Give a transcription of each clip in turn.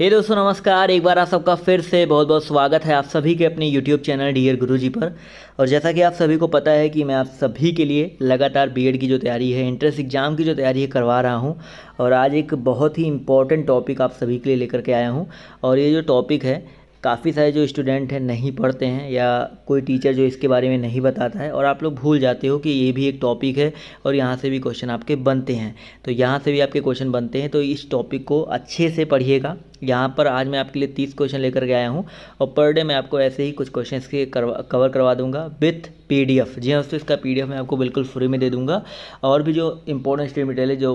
हे दोस्तों नमस्कार एक बार आप सबका फिर से बहुत बहुत स्वागत है आप सभी के अपने YouTube चैनल डियर जी पर और जैसा कि आप सभी को पता है कि मैं आप सभी के लिए लगातार बीएड की जो तैयारी है एंट्रेंस एग्ज़ाम की जो तैयारी है करवा रहा हूं और आज एक बहुत ही इंपॉर्टेंट टॉपिक आप सभी के लिए लेकर के आया हूँ और ये जो टॉपिक है काफ़ी सारे जो स्टूडेंट हैं नहीं पढ़ते हैं या कोई टीचर जो इसके बारे में नहीं बताता है और आप लोग भूल जाते हो कि ये भी एक टॉपिक है और यहाँ से भी क्वेश्चन आपके बनते हैं तो यहाँ से भी आपके क्वेश्चन बनते हैं तो इस टॉपिक को अच्छे से पढ़िएगा यहाँ पर आज मैं आपके लिए तीस क्वेश्चन लेकर के आया हूँ और पर डे मैं आपको ऐसे ही कुछ क्वेश्चन के करवा कवर करवा दूंगा विथ पी डी एफ जी हाँ दोस्तों इसका पी डी एफ मैं आपको बिल्कुल फ्री में दे दूंगा और भी जो इंपॉर्टेंट स्टडी मटेरियल जो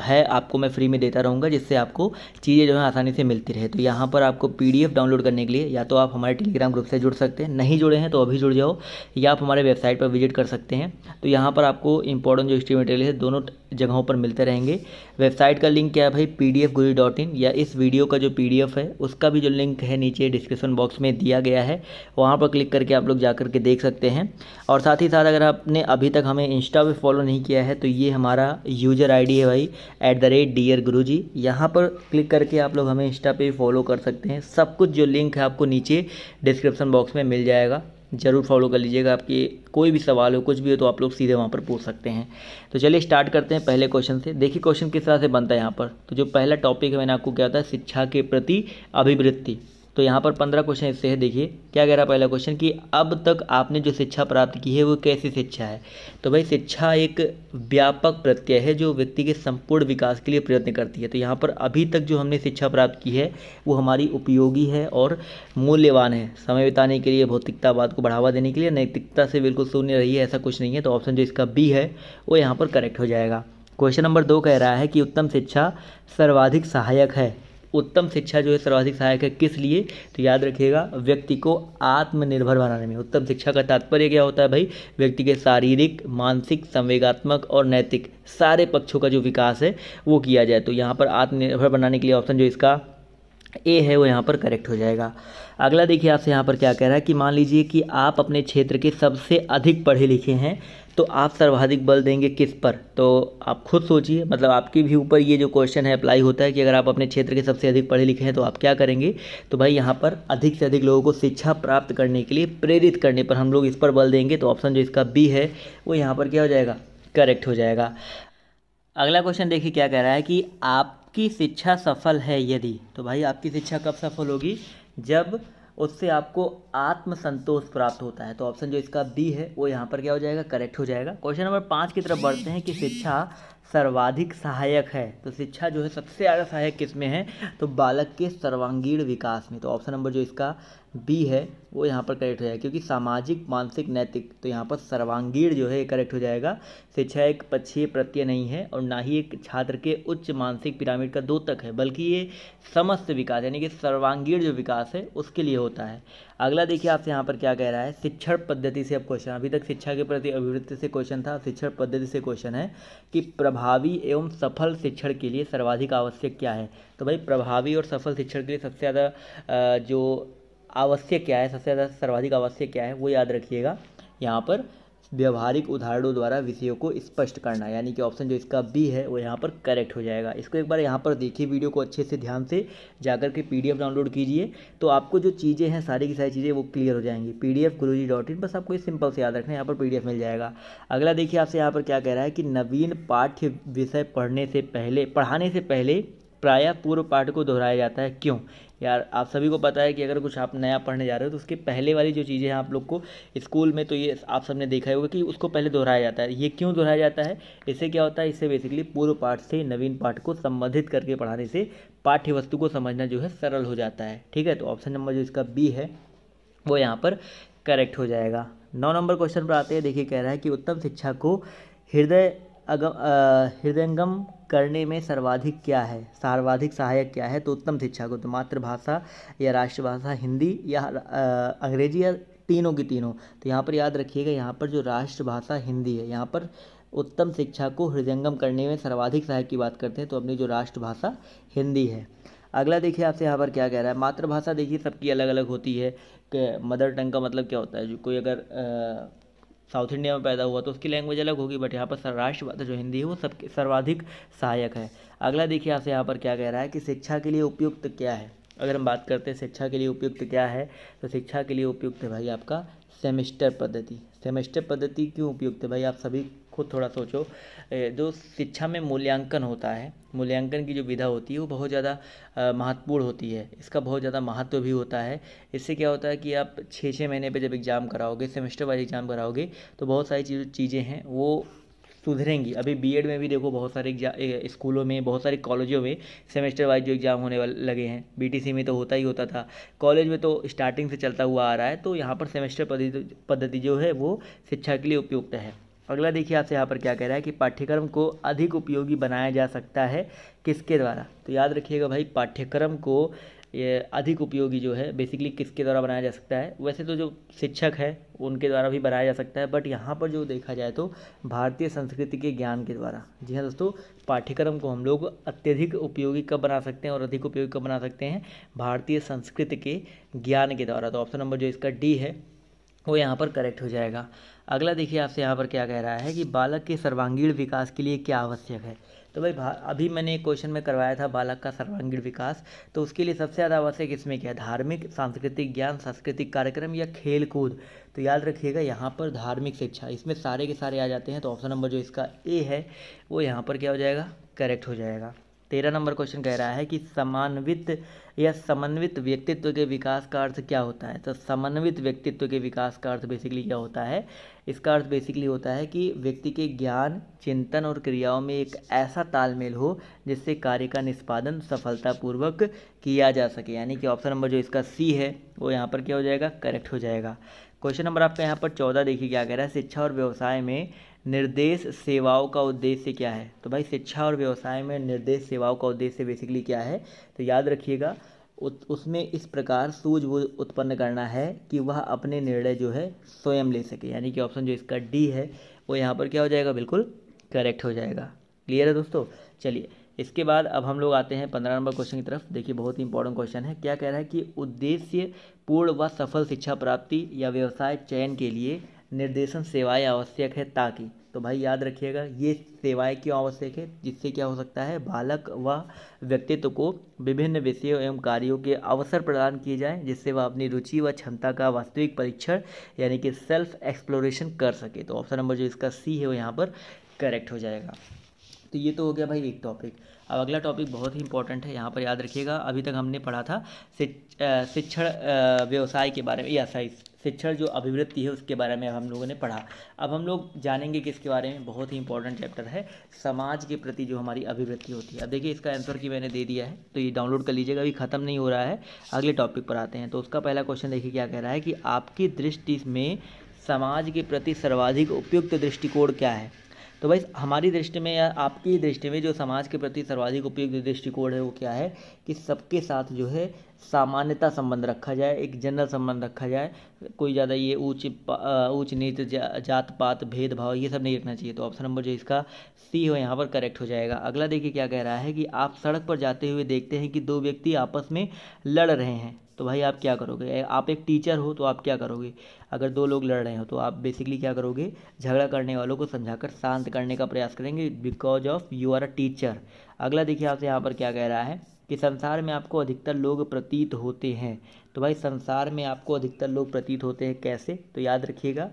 है आपको मैं फ्री में देता रहूँगा जिससे आपको चीज़ें जो है आसानी से मिलती रहे तो यहाँ पर आपको पी डी एफ डाउनलोड करने के लिए या तो आप हमारे टेलीग्राम ग्रुप से जुड़ सकते हैं नहीं जुड़े हैं तो अभी जुड़ जाओ या आप हमारे वेबसाइट पर विजिट कर सकते हैं तो यहाँ पर आपको इंपॉर्टेंट जो स्टडी मटेरियल है दोनों जगहों पर मिलते रहेंगे वेबसाइट का लिंक क्या है भाई P D F Guru dot in या इस वीडियो का जो पी डी एफ है उसका भी जो लिंक है नीचे डिस्क्रिप्शन बॉक्स में दिया गया है वहाँ पर क्लिक करके आप लोग जा कर के देख सकते हैं और साथ ही साथ अगर आपने अभी तक हमें इंस्टा पर फॉलो नहीं किया है तो ये हमारा यूजर आई डी है भाई एट द रेट डियर गुरु जी यहाँ पर क्लिक करके आप लोग हमें इंस्टा पर फॉलो कर सकते हैं सब कुछ जो लिंक है आपको नीचे डिस्क्रिप्शन बॉक्स में मिल जाएगा ज़रूर फॉलो कर लीजिएगा आपकी कोई भी सवाल हो कुछ भी हो तो आप लोग सीधे वहाँ पर पूछ सकते हैं तो चलिए स्टार्ट करते हैं पहले क्वेश्चन से देखिए क्वेश्चन किस तरह से बनता है यहाँ पर तो जो पहला टॉपिक है मैंने आपको क्या था शिक्षा के प्रति अभिवृत्ति तो यहाँ पर पंद्रह क्वेश्चन इससे है देखिए क्या कह रहा पहला क्वेश्चन कि अब तक आपने जो शिक्षा प्राप्त की है वो कैसी शिक्षा है तो भाई शिक्षा एक व्यापक प्रत्यय है जो व्यक्ति के संपूर्ण विकास के लिए प्रयत्न करती है तो यहाँ पर अभी तक जो हमने शिक्षा प्राप्त की है वो हमारी उपयोगी है और मूल्यवान है समय बिताने के लिए भौतिकतावाद को बढ़ावा देने के लिए नैतिकता से बिल्कुल शून्य रही है ऐसा कुछ नहीं है तो ऑप्शन जो इसका बी है वो यहाँ पर करेक्ट हो जाएगा क्वेश्चन नंबर दो कह रहा है कि उत्तम शिक्षा सर्वाधिक सहायक है उत्तम शिक्षा जो है सर्वाधिक सहायक है किस लिए तो याद रखिएगा व्यक्ति को आत्मनिर्भर बनाने में उत्तम शिक्षा का तात्पर्य क्या होता है भाई व्यक्ति के शारीरिक मानसिक संवेगात्मक और नैतिक सारे पक्षों का जो विकास है वो किया जाए तो यहाँ पर आत्मनिर्भर बनाने के लिए ऑप्शन जो इसका ए है वो यहाँ पर करेक्ट हो जाएगा अगला देखिए आपसे यहाँ पर क्या कह रहा है कि मान लीजिए कि आप अपने क्षेत्र के सबसे अधिक पढ़े लिखे हैं तो आप सर्वाधिक बल देंगे किस पर तो आप खुद सोचिए मतलब आपके भी ऊपर ये जो क्वेश्चन है अप्लाई होता है कि अगर आप अपने क्षेत्र के सबसे अधिक पढ़े लिखे हैं तो आप क्या करेंगे तो भाई यहाँ पर अधिक से अधिक लोगों को शिक्षा प्राप्त करने के लिए प्रेरित करने पर हम लोग इस पर बल देंगे तो ऑप्शन जो इसका बी है वो यहाँ पर क्या हो जाएगा करेक्ट हो जाएगा अगला क्वेश्चन देखिए क्या कह रहा है कि आप आपकी शिक्षा सफल है यदि तो भाई आपकी शिक्षा कब सफल होगी जब उससे आपको आत्मसंतोष प्राप्त होता है तो ऑप्शन जो इसका बी है वो यहाँ पर क्या हो जाएगा करेक्ट हो जाएगा क्वेश्चन नंबर पाँच की तरफ बढ़ते हैं कि शिक्षा सर्वाधिक सहायक है तो शिक्षा जो है सबसे ज़्यादा सहायक किस में है तो बालक के सर्वांगीण विकास में तो ऑप्शन नंबर जो इसका बी है वो यहाँ पर करेक्ट हो जाएगा क्योंकि सामाजिक मानसिक नैतिक तो यहाँ पर सर्वांगीण जो है करेक्ट हो जाएगा शिक्षा एक पक्षीय प्रत्यय नहीं है और ना ही एक छात्र के उच्च मानसिक पिरामिड का दो तक है बल्कि ये समस्त विकास यानी कि सर्वांगीण जो विकास है उसके लिए होता है अगला देखिए आपसे यहाँ पर क्या कह रहा है शिक्षण पद्धति से अब क्वेश्चन अभी तक शिक्षा के प्रति अभिवृत्ति से क्वेश्चन था शिक्षण पद्धति से क्वेश्चन है कि प्रभावी एवं सफल शिक्षण के लिए सर्वाधिक आवश्यक क्या है तो भाई प्रभावी और सफल शिक्षण के लिए सबसे ज़्यादा जो आवश्यक क्या है सबसे ज़्यादा सर्वाधिक आवश्यक क्या है वो याद रखिएगा यहाँ पर व्यवहारिक उदाहरणों द्वारा विषयों को स्पष्ट करना यानी कि ऑप्शन जो इसका बी है वो यहाँ पर करेक्ट हो जाएगा इसको एक बार यहाँ पर देखिए वीडियो को अच्छे से ध्यान से जाकर के पीडीएफ डाउनलोड कीजिए तो आपको जो चीज़ें हैं सारी की सारी चीज़ें वो क्लियर हो जाएंगी पी डी बस आपको ये सिंपल से याद रखना है यहाँ पर पी मिल जाएगा अगला देखिए आपसे यहाँ पर क्या कह रहा है कि नवीन पाठ्य विषय पढ़ने से पहले पढ़ाने से पहले प्रायः पूर्व पाठ को दोहराया जाता है क्यों यार आप सभी को पता है कि अगर कुछ आप नया पढ़ने जा रहे हो तो उसके पहले वाली जो चीज़ें हैं आप लोग को स्कूल में तो ये आप सबने देखा होगा कि उसको पहले दोहराया जाता है ये क्यों दोहराया जाता है इससे क्या होता है इससे बेसिकली पूर्व पाठ से नवीन पाठ को संबंधित करके पढ़ाने से पाठ्य वस्तु को समझना जो है सरल हो जाता है ठीक है तो ऑप्शन नंबर जो इसका बी है वो यहाँ पर करेक्ट हो जाएगा नौ नंबर क्वेश्चन पर आते हैं देखिए कह रहा है कि उत्तम शिक्षा को हृदय अगम हृदयंगम करने में सर्वाधिक क्या है सर्वाधिक सहायक क्या है तो उत्तम शिक्षा को तो मातृभाषा या राष्ट्रभाषा हिंदी या अंग्रेजी या तीनों की तीनों तो यहाँ पर याद रखिएगा यहाँ पर जो राष्ट्रभाषा हिंदी है यहाँ पर उत्तम शिक्षा को हृदयंगम करने में सर्वाधिक सहायक की बात करते हैं तो अपनी जो राष्ट्रभाषा हिंदी है अगला देखिए आपसे यहाँ पर क्या कह रहा है मातृभाषा देखिए सबकी अलग अलग होती है कि मदर टंग का मतलब क्या होता है जो कोई अगर आ, साउथ इंडिया में पैदा हुआ तो उसकी लैंग्वेज अलग होगी बट यहाँ पर राष्ट्रभाषा जो हिंदी है वो सबके सर्वाधिक सहायक है अगला देखिए आपसे यहाँ पर क्या कह रहा है कि शिक्षा के लिए उपयुक्त क्या है अगर हम बात करते हैं शिक्षा के लिए उपयुक्त क्या है तो शिक्षा के लिए उपयुक्त है भाई आपका सेमिस्टर पद्धति सेमेस्टर पद्धति क्यों उपयुक्त है भाई आप सभी खुद थोड़ा सोचो जो शिक्षा में मूल्यांकन होता है मूल्यांकन की जो विधा होती है वो बहुत ज़्यादा महत्वपूर्ण होती है इसका बहुत ज़्यादा महत्व भी होता है इससे क्या होता है कि आप छः छः महीने पे जब एग्ज़ाम कराओगे सेमेस्टर वाइज एग्ज़ाम कराओगे तो बहुत सारी चीज़ें हैं वो सुधरेंगी अभी बीएड में भी देखो बहुत सारे एग्जाम स्कूलों में बहुत सारे कॉलेजों में सेमेस्टर वाइज जो एग्ज़ाम होने वाले लगे हैं बीटीसी में तो होता ही होता था कॉलेज में तो स्टार्टिंग से चलता हुआ आ रहा है तो यहाँ पर सेमेस्टर पद्धति जो है वो शिक्षा के लिए उपयुक्त है अगला देखिए आपसे यहाँ पर क्या कह रहा है कि पाठ्यक्रम को अधिक उपयोगी बनाया जा सकता है किसके द्वारा तो याद रखिएगा भाई पाठ्यक्रम को ये अधिक उपयोगी जो है बेसिकली किसके द्वारा बनाया जा सकता है वैसे तो जो शिक्षक है उनके द्वारा भी बनाया जा सकता है बट यहाँ पर जो देखा जाए तो भारतीय संस्कृति के ज्ञान के द्वारा जी हाँ दोस्तों पाठ्यक्रम को हम लोग अत्यधिक उपयोगी कब बना सकते हैं और अधिक उपयोगी कब बना सकते हैं भारतीय संस्कृति के ज्ञान के द्वारा तो ऑप्शन नंबर जो इसका डी है वो यहाँ पर करेक्ट हो जाएगा अगला देखिए आपसे यहाँ पर क्या कह रहा है कि बालक के सर्वांगीण विकास के लिए क्या आवश्यक है तो भाई अभी मैंने एक क्वेश्चन में करवाया था बालक का सर्वांगीण विकास तो उसके लिए सबसे ज़्यादा आवश्यक इसमें क्या है धार्मिक सांस्कृतिक ज्ञान सांस्कृतिक कार्यक्रम या खेल कूद तो याद रखिएगा यहाँ पर धार्मिक शिक्षा इसमें सारे के सारे आ जाते हैं तो ऑप्शन नंबर जो इसका ए है वो यहाँ पर क्या हो जाएगा करेक्ट हो जाएगा तेरह नंबर क्वेश्चन कह रहा है कि समन्वित या समन्वित व्यक्तित्व के विकास का अर्थ क्या होता है तो समन्वित व्यक्तित्व के विकास का अर्थ बेसिकली क्या होता है इसका अर्थ बेसिकली होता है कि व्यक्ति के ज्ञान चिंतन और क्रियाओं में एक ऐसा तालमेल हो जिससे कार्य का निष्पादन सफलतापूर्वक किया जा सके यानी कि ऑप्शन नंबर जो इसका सी है वो यहाँ पर क्या हो जाएगा करेक्ट हो जाएगा क्वेश्चन नंबर आपका यहाँ पर चौदह देखिए क्या कह रहा है शिक्षा और व्यवसाय में निर्देश सेवाओं का उद्देश्य क्या है तो भाई शिक्षा और व्यवसाय में निर्देश सेवाओं का उद्देश्य बेसिकली क्या है तो याद रखिएगा उसमें इस प्रकार सूझबूझ उत्पन्न करना है कि वह अपने निर्णय जो है स्वयं ले सके यानी कि ऑप्शन जो इसका डी है वो यहाँ पर क्या हो जाएगा बिल्कुल करेक्ट हो जाएगा क्लियर है दोस्तों चलिए इसके बाद अब हम लोग आते हैं पंद्रह नंबर क्वेश्चन की तरफ देखिए बहुत ही इंपॉर्टेंट क्वेश्चन है क्या कह रहा है कि उद्देश्य पूर्ण व सफल शिक्षा प्राप्ति या व्यवसाय चयन के लिए निर्देशन सेवाएं आवश्यक है ताकि तो भाई याद रखिएगा ये सेवाएं क्यों आवश्यक है जिससे क्या हो सकता है बालक व व्यक्तित्व को विभिन्न विषयों एवं कार्यों के अवसर प्रदान किए जाएं जिससे वह अपनी रुचि व क्षमता का वास्तविक परीक्षण यानी कि सेल्फ एक्सप्लोरेशन कर सके तो ऑप्शन नंबर जो इसका सी है वो यहाँ पर करेक्ट हो जाएगा तो ये तो हो गया भाई एक टॉपिक अब अगला टॉपिक बहुत ही इंपॉर्टेंट है यहाँ पर याद रखिएगा अभी तक हमने पढ़ा था शिक्षण व्यवसाय के बारे में या साइज शिक्षण जो अभिवृत्ति है उसके बारे में हम लोगों ने पढ़ा अब हम लोग जानेंगे कि इसके बारे में बहुत ही इंपॉर्टेंट चैप्टर है समाज के प्रति जो हमारी अभिवृत्ति होती है अब देखिए इसका आंसर की मैंने दे दिया है तो ये डाउनलोड कर लीजिएगा अभी ख़त्म नहीं हो रहा है अगले टॉपिक पर आते हैं तो उसका पहला क्वेश्चन देखिए क्या कह रहा है कि आपकी दृष्टि में समाज के प्रति सर्वाधिक उपयुक्त दृष्टिकोण क्या है तो भाई हमारी दृष्टि में या आपकी दृष्टि में जो समाज के प्रति सर्वाधिक उपयुक्त दृष्टिकोण है वो क्या है कि सबके साथ जो है सामान्यता संबंध रखा जाए एक जनरल संबंध रखा जाए कोई ज़्यादा ये ऊंच ऊंच नीच जा, जात पात भेदभाव ये सब नहीं रखना चाहिए तो ऑप्शन नंबर जो इसका सी हो यहाँ पर करेक्ट हो जाएगा अगला देखिए क्या कह रहा है कि आप सड़क पर जाते हुए देखते हैं कि दो व्यक्ति आपस में लड़ रहे हैं तो भाई आप क्या करोगे आप एक टीचर हो तो आप क्या करोगे अगर दो लोग लड़ रहे हो तो आप बेसिकली क्या करोगे झगड़ा करने वालों को समझाकर शांत करने का प्रयास करेंगे because of you are a teacher अगला देखिए आपसे यहाँ पर क्या कह रहा है कि संसार में आपको अधिकतर लोग प्रतीत होते हैं तो भाई संसार में आपको अधिकतर लोग प्रतीत होते हैं कैसे तो याद रखिएगा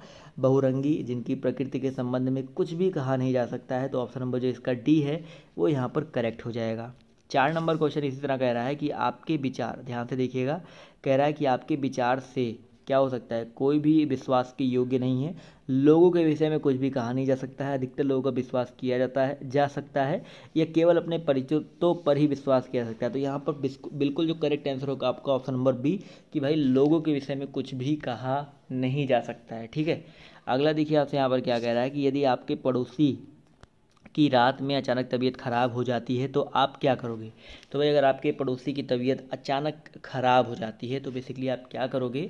बहुरंगी जिनकी प्रकृति के संबंध में कुछ भी कहा नहीं जा सकता है तो ऑप्शन नंबर जो इसका डी है वो यहाँ पर करेक्ट हो जाएगा चार नंबर क्वेश्चन इसी तरह कह रहा है कि आपके विचार ध्यान से देखिएगा कह रहा है कि आपके विचार से क्या हो सकता है कोई भी विश्वास के योग्य नहीं है लोगों के विषय में कुछ भी कहा नहीं जा सकता है अधिकतर लोगों का विश्वास किया जाता है जा सकता है या केवल अपने परिचितों पर ही विश्वास किया जा सकता है तो यहाँ पर बिल्कुल जो करेक्ट आंसर होगा आपका ऑप्शन नंबर बी कि भाई लोगों के विषय में कुछ भी कहा नहीं जा सकता है ठीक है अगला देखिए आपसे यहाँ पर क्या कह रहा है कि यदि आपके पड़ोसी कि रात में अचानक तबीयत ख़राब हो जाती है तो आप क्या करोगे तो भाई अगर आपके पड़ोसी की तबीयत अचानक ख़राब हो जाती है तो बेसिकली आप क्या करोगे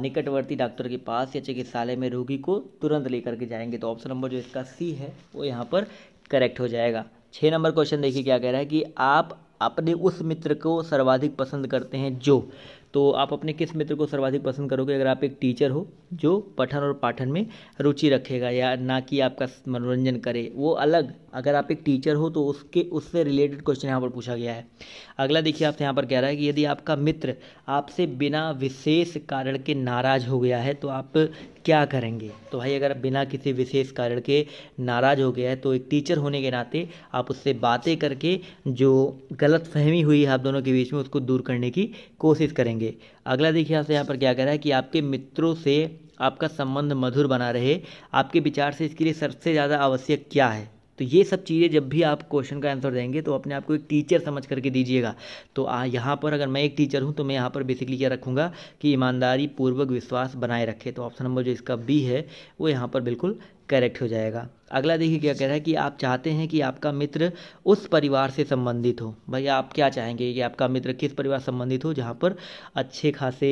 निकटवर्ती डॉक्टर के पास या चिकित्सालय में रोगी को तुरंत लेकर के जाएंगे तो ऑप्शन नंबर जो इसका सी है वो यहाँ पर करेक्ट हो जाएगा छः नंबर क्वेश्चन देखिए क्या कह रहा है कि आप अपने उस मित्र को सर्वाधिक पसंद करते हैं जो तो आप अपने किस मित्र को सर्वाधिक पसंद करोगे अगर आप एक टीचर हो जो पठन और पाठन में रुचि रखेगा या ना कि आपका मनोरंजन करे वो अलग अगर आप एक टीचर हो तो उसके उससे रिलेटेड क्वेश्चन यहाँ पर पूछा गया है अगला देखिए आपसे यहाँ पर कह रहा है कि यदि आपका मित्र आपसे बिना विशेष कारण के नाराज हो गया है तो आप क्या करेंगे तो भाई अगर बिना किसी विशेष कारण के नाराज़ हो गया है तो एक टीचर होने के नाते आप उससे बातें करके जो गलत फहमी हुई है आप दोनों के बीच में उसको दूर करने की कोशिश करेंगे अगला देखिए आपसे यहाँ पर क्या कह रहा है कि आपके मित्रों से आपका संबंध मधुर बना रहे आपके विचार से इसके लिए सबसे ज़्यादा आवश्यक क्या है तो ये सब चीज़ें जब भी आप क्वेश्चन का आंसर देंगे तो अपने आप को एक टीचर समझ करके दीजिएगा तो यहाँ पर अगर मैं एक टीचर हूँ तो मैं यहाँ पर बेसिकली क्या रखूँगा कि ईमानदारी पूर्वक विश्वास बनाए रखे तो ऑप्शन नंबर जो इसका बी है वो यहाँ पर बिल्कुल करेक्ट हो जाएगा अगला देखिए क्या कह रहा है कि आप चाहते हैं कि आपका मित्र उस परिवार से संबंधित हो भैया आप क्या चाहेंगे कि आपका मित्र किस परिवार संबंधित हो जहाँ पर अच्छे खासे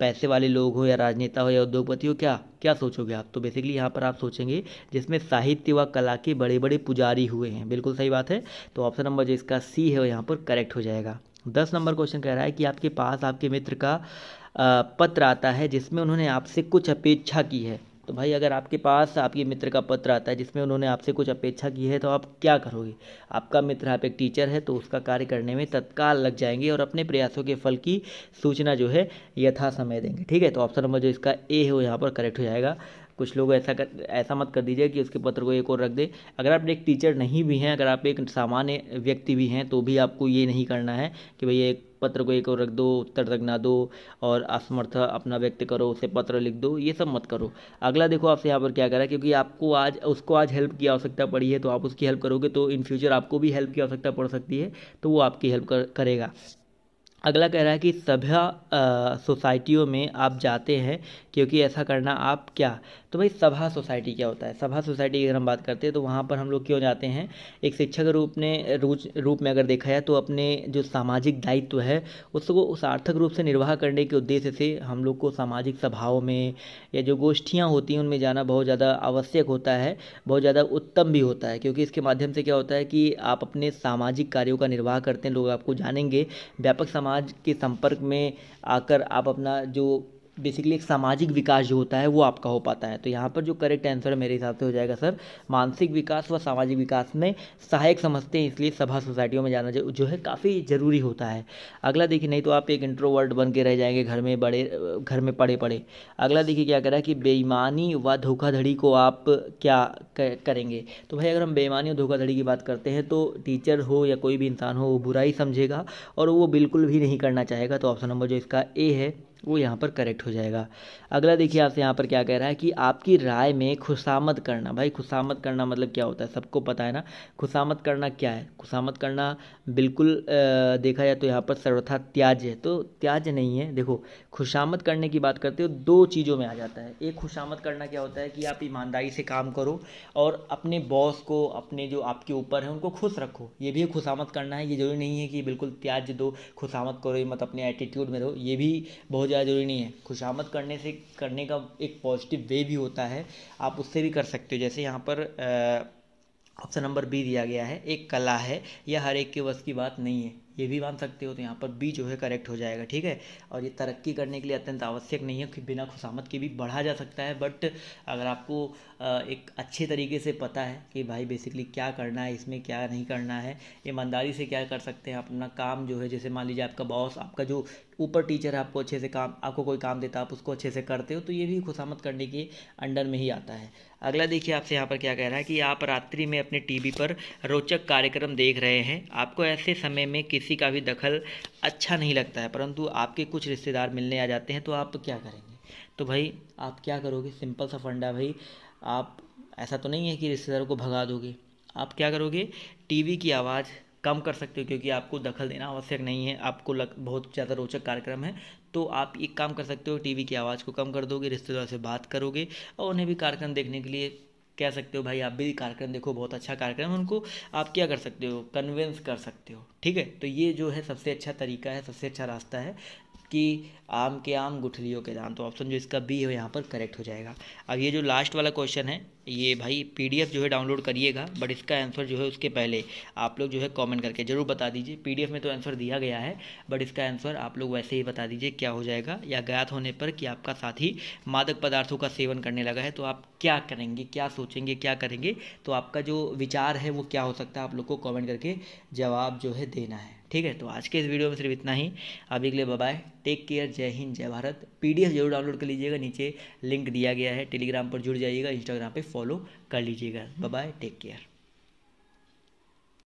पैसे वाले लोग हो या राजनेता हो या उद्योगपति हो क्या क्या सोचोगे आप तो बेसिकली यहाँ पर आप सोचेंगे जिसमें साहित्य व कला के बड़े बड़े पुजारी हुए हैं बिल्कुल सही बात है तो ऑप्शन नंबर जो इसका सी है वो यहाँ पर करेक्ट हो जाएगा दस नंबर क्वेश्चन कह रहा है कि आपके पास आपके मित्र का पत्र आता है जिसमें उन्होंने आपसे कुछ अपेक्षा की है तो भाई अगर आपके पास आपके मित्र का पत्र आता है जिसमें उन्होंने आपसे कुछ अपेक्षा की है तो आप क्या करोगे आपका मित्र आप एक टीचर है तो उसका कार्य करने में तत्काल लग जाएंगे और अपने प्रयासों के फल की सूचना जो है यथा समय देंगे ठीक है तो ऑप्शन नंबर जो इसका ए है वो यहाँ पर करेक्ट हो जाएगा कुछ लोग ऐसा कर ऐसा मत कर दीजिए कि उसके पत्र को एक और रख दे अगर आप एक टीचर नहीं भी हैं अगर आप एक सामान्य व्यक्ति भी हैं तो भी आपको ये नहीं करना है कि भाई एक पत्र को एक और रख दो उत्तर तक ना दो और असमर्थ अपना व्यक्त करो उसे पत्र लिख दो ये सब मत करो अगला देखो आपसे यहाँ पर क्या करा क्योंकि आपको आज उसको आज हेल्प की आवश्यकता पड़ी है तो आप उसकी हेल्प करोगे तो इन फ्यूचर आपको भी हेल्प की आवश्यकता पड़ सकती है तो वो आपकी हेल्प कर, करेगा अगला कह रहा है कि सभा सोसाइटियों में आप जाते हैं क्योंकि ऐसा करना आप क्या तो भाई सभा सोसाइटी क्या होता है सभा सोसाइटी की अगर हम बात करते हैं तो वहाँ पर हम लोग क्यों जाते हैं एक शिक्षक रूप ने रूच रूप में अगर देखा जाए तो अपने जो सामाजिक दायित्व है उसको उस सार्थक रूप से निर्वाह करने के उद्देश्य से हम लोग को सामाजिक सभाओं में या जो गोष्ठियाँ होती हैं उनमें जाना बहुत ज़्यादा आवश्यक होता है बहुत ज़्यादा उत्तम भी होता है क्योंकि इसके माध्यम से क्या होता है कि आप अपने सामाजिक कार्यों का निर्वाह करते हैं लोग आपको जानेंगे व्यापक समाज समाज के संपर्क में आकर आप अपना जो बेसिकली एक सामाजिक विकास जो होता है वो आपका हो पाता है तो यहाँ पर जो करेक्ट आंसर मेरे हिसाब से हो जाएगा सर मानसिक विकास व सामाजिक विकास में सहायक समझते हैं इसलिए सभा सोसाइटियों में जाना जो है काफ़ी ज़रूरी होता है अगला देखिए नहीं तो आप एक इंट्रोवर्ट बन के रह जाएंगे घर में बड़े घर में पड़े पड़े अगला देखिए क्या करा कि बेईमानी व धोखाधड़ी को आप क्या करेंगे तो भाई अगर हम बेईमानी और धोखाधड़ी की बात करते हैं तो टीचर हो या कोई भी इंसान हो वो बुरा ही समझेगा और वो बिल्कुल भी नहीं करना चाहेगा तो ऑप्शन नंबर जो इसका ए है वो यहाँ पर करेक्ट हो जाएगा अगला देखिए आपसे यहाँ पर क्या कह रहा है कि आपकी राय में खुशामद करना भाई खुशामद करना मतलब क्या होता है सबको पता है ना खुशामद करना क्या है खुशामद करना बिल्कुल देखा जाए तो यहाँ पर सर्वथा त्याज है तो त्याज नहीं है देखो खुशामद करने की बात करते हो दो चीज़ों में आ जाता है एक खुशामद करना क्या होता है कि आप ईमानदारी से काम करो और अपने बॉस को अपने जो आपके ऊपर है उनको खुश रखो ये भी खुशामद करना है ये जरूरी नहीं है कि बिल्कुल त्याज दो खुशामद करो मत अपने एटीट्यूड में रहो ये भी बहुत जाए ज़रूरी नहीं है खुशामद करने से करने का एक पॉजिटिव वे भी होता है आप उससे भी कर सकते हो जैसे यहाँ पर ऑप्शन नंबर बी दिया गया है एक कला है यह हर एक के वश की बात नहीं है ये भी मान सकते हो तो यहाँ पर बी जो है करेक्ट हो जाएगा ठीक है और ये तरक्की करने के लिए अत्यंत आवश्यक नहीं है कि बिना खुशामद के भी बढ़ा जा सकता है बट अगर आपको एक अच्छे तरीके से पता है कि भाई बेसिकली क्या करना है इसमें क्या नहीं करना है ईमानदारी से क्या कर सकते हैं अपना काम जो है जैसे मान लीजिए आपका बॉस आपका जो ऊपर टीचर है आपको अच्छे से काम आपको कोई काम देता है आप उसको अच्छे से करते हो तो ये भी खुशामद करने के अंडर में ही आता है अगला देखिए आपसे यहाँ पर क्या कह रहा है कि आप रात्रि में अपने टीवी पर रोचक कार्यक्रम देख रहे हैं आपको ऐसे समय में किसी का भी दखल अच्छा नहीं लगता है परंतु आपके कुछ रिश्तेदार मिलने आ जाते हैं तो आप क्या करेंगे तो भाई आप क्या करोगे सिंपल सा फंडा भाई आप ऐसा तो नहीं है कि रिश्तेदारों को भगा दोगे आप क्या करोगे टीवी की आवाज़ कम कर सकते हो क्योंकि आपको दखल देना आवश्यक नहीं है आपको लग बहुत ज़्यादा रोचक कार्यक्रम है तो आप एक काम कर सकते हो टीवी की आवाज़ को कम कर दोगे रिश्तेदारों से बात करोगे और उन्हें भी कार्यक्रम देखने के लिए कह सकते हो भाई आप भी कार्यक्रम देखो बहुत अच्छा कार्यक्रम है उनको आप क्या कर सकते हो कन्विंस कर सकते हो ठीक है तो ये जो है सबसे अच्छा तरीका है सबसे अच्छा रास्ता है कि आम के आम गुठलियों के दाम तो ऑप्शन जो इसका बी है यहाँ पर करेक्ट हो जाएगा अब ये जो लास्ट वाला क्वेश्चन है ये भाई पीडीएफ जो है डाउनलोड करिएगा बट इसका आंसर जो है उसके पहले आप लोग जो है कमेंट करके ज़रूर बता दीजिए पीडीएफ में तो आंसर दिया गया है बट इसका आंसर आप लोग वैसे ही बता दीजिए क्या हो जाएगा या ज्ञात होने पर कि आपका साथी मादक पदार्थों का सेवन करने लगा है तो आप क्या करेंगे क्या सोचेंगे क्या करेंगे तो आपका जो विचार है वो क्या हो सकता है आप लोग को कॉमेंट करके जवाब जो है देना है ठीक है तो आज के इस वीडियो में सिर्फ इतना ही अभी के लिए बाय टेक केयर जय हिंद जय भारत पीडीएफ जरूर डाउनलोड कर लीजिएगा नीचे लिंक दिया गया है टेलीग्राम पर जुड़ जाइएगा इंस्टाग्राम पर फॉलो कर लीजिएगा बाय टेक केयर